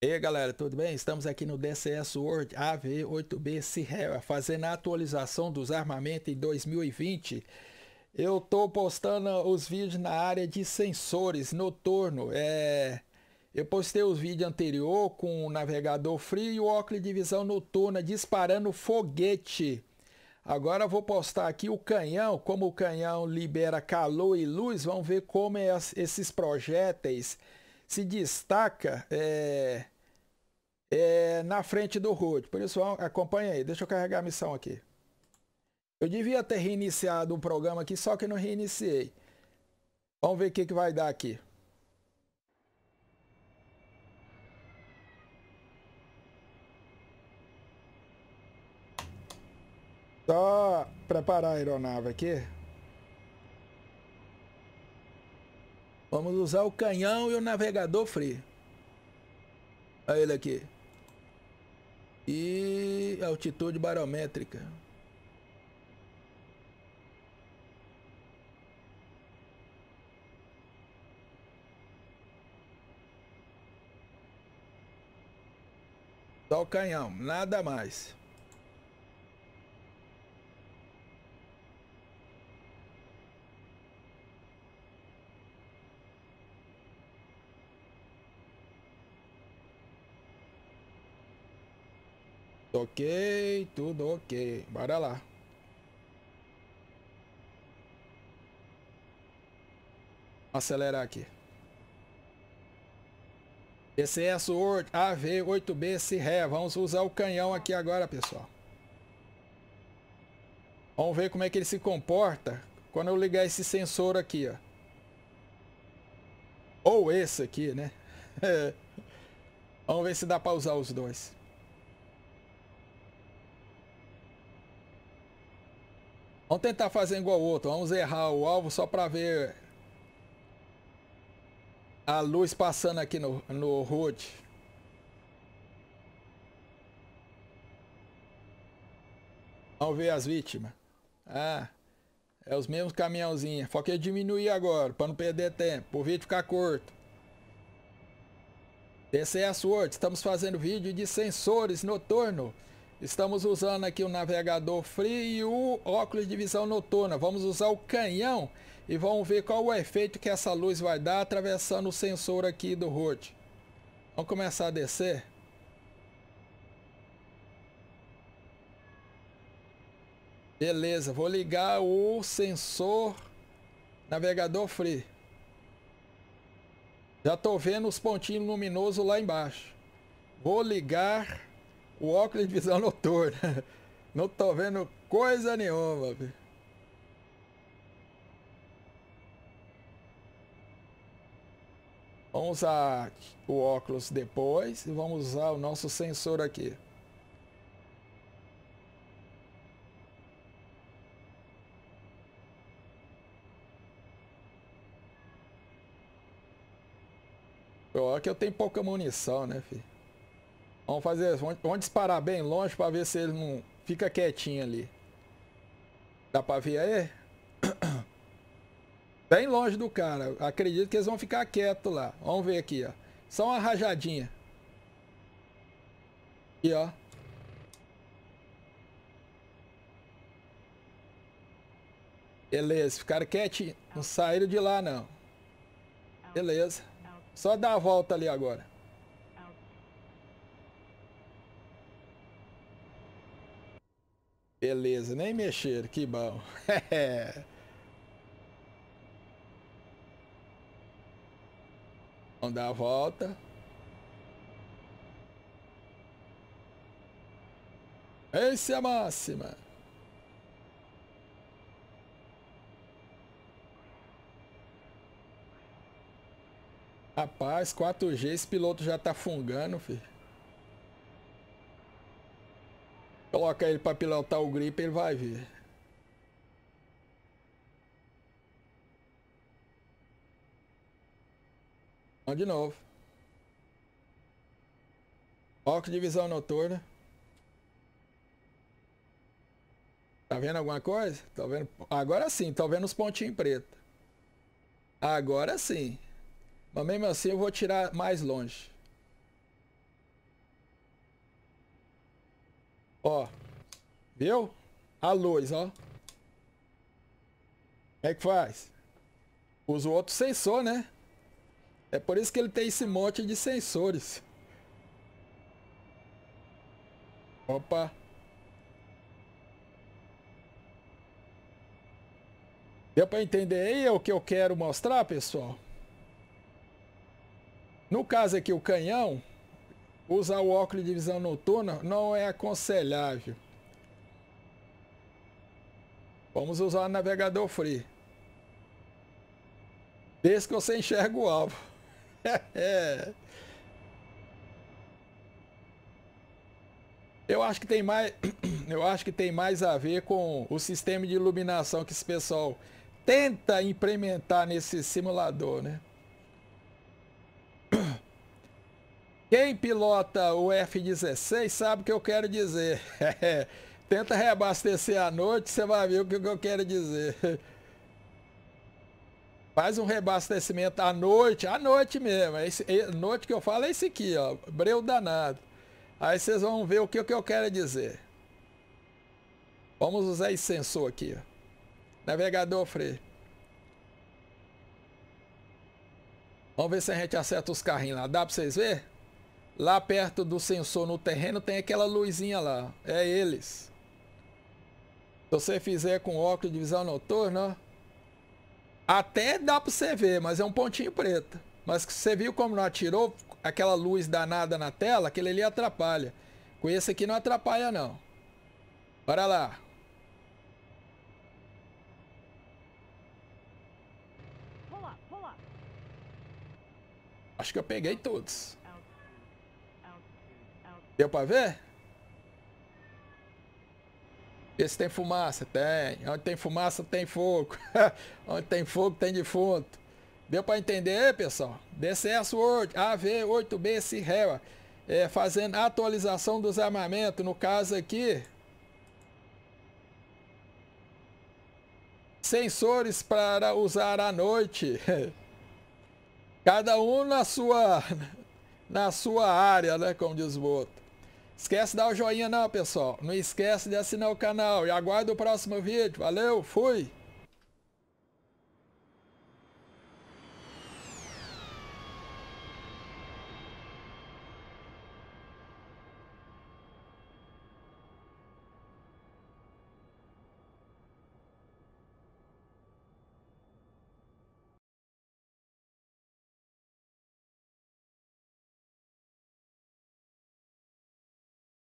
E aí galera, tudo bem? Estamos aqui no DCS World AV8B Sierra fazendo a atualização dos armamentos em 2020. Eu estou postando os vídeos na área de sensores noturno. É... Eu postei os vídeos anterior com o navegador frio e o óculos de visão noturna disparando foguete. Agora vou postar aqui o canhão, como o canhão libera calor e luz, vamos ver como é esses projéteis se destaca é, é, na frente do Road. Por isso, acompanha aí. Deixa eu carregar a missão aqui. Eu devia ter reiniciado o programa aqui, só que não reiniciei. Vamos ver o que, que vai dar aqui. Só preparar a aeronave aqui. Vamos usar o canhão e o navegador free. Olha ele aqui. E altitude barométrica. Só o canhão, nada mais. Tudo ok, tudo ok. Bora lá. Acelerar aqui. PCS Word AV8B se ré. Vamos usar o canhão aqui agora, pessoal. Vamos ver como é que ele se comporta quando eu ligar esse sensor aqui, ó. Ou esse aqui, né? Vamos ver se dá para usar os dois. Vamos tentar fazer igual o outro. Vamos errar o alvo só para ver a luz passando aqui no, no HUD. Vamos ver as vítimas. Ah, é os mesmos caminhãozinhos. Foquei diminuir agora, para não perder tempo. O vídeo ficar curto. DCS World, é estamos fazendo vídeo de sensores noturno. Estamos usando aqui o navegador Free e o óculos de visão noturna. Vamos usar o canhão e vamos ver qual o efeito que essa luz vai dar atravessando o sensor aqui do HUD. Vamos começar a descer. Beleza, vou ligar o sensor navegador Free. Já estou vendo os pontinhos luminosos lá embaixo. Vou ligar o óculos de visão noturna. Não tô vendo coisa nenhuma. Vamos usar o óculos depois e vamos usar o nosso sensor aqui. Pior que eu tenho pouca munição, né, filho? Vamos fazer, vamos, vamos disparar bem longe para ver se ele não fica quietinho ali. Dá para ver aí? Bem longe do cara. Acredito que eles vão ficar quietos lá. Vamos ver aqui, ó. Só uma rajadinha. Aqui, ó. Beleza, ficaram quietinhos. Não saíram de lá, não. Beleza. Só dar a volta ali agora. Beleza, nem mexer, que bom. Vamos dar a volta. Esse é a máxima. Rapaz, 4G, esse piloto já tá fungando, filho. Coloca ele para pilotar o gripe, ele vai ver. De novo. Óculos de visão noturna. Tá vendo alguma coisa? Tá vendo? Agora sim, tá vendo os pontinhos preto. Agora sim. Mas mesmo assim eu vou tirar mais longe. Ó. Viu? A luz, ó. Como é que faz? Usa o outro sensor, né? É por isso que ele tem esse monte de sensores. Opa. Deu para entender aí o que eu quero mostrar, pessoal? No caso aqui, o canhão, Usar o óculos de visão noturna não é aconselhável. Vamos usar o navegador free. Desde que você enxerga o alvo. Eu acho que tem mais, eu acho que tem mais a ver com o sistema de iluminação que esse pessoal tenta implementar nesse simulador, né? Quem pilota o F-16 sabe o que eu quero dizer. Tenta reabastecer à noite, você vai ver o que eu quero dizer. Faz um reabastecimento à noite, à noite mesmo. É é, noite que eu falo é esse aqui, ó. Breu danado. Aí vocês vão ver o que, o que eu quero dizer. Vamos usar esse sensor aqui, ó. Navegador freio. Vamos ver se a gente acerta os carrinhos lá. Dá pra vocês verem? Lá perto do sensor no terreno tem aquela luzinha lá. É eles. Se você fizer com óculos de visão noturna, até dá pra você ver, mas é um pontinho preto. Mas você viu como não atirou aquela luz danada na tela? Aquele ali atrapalha. Com esse aqui não atrapalha não. Bora lá. Acho que eu peguei todos. Deu pra ver? Vê se tem fumaça. Tem. Onde tem fumaça, tem fogo. Onde tem fogo, tem defunto. Deu pra entender, pessoal? DCS Word AV8B Sirrela. É, fazendo atualização dos armamentos. No caso aqui... Sensores para usar à noite. Cada um na sua, na sua área, né? Como diz o outro. Esquece de dar o joinha não, pessoal. Não esquece de assinar o canal. E aguardo o próximo vídeo. Valeu, fui!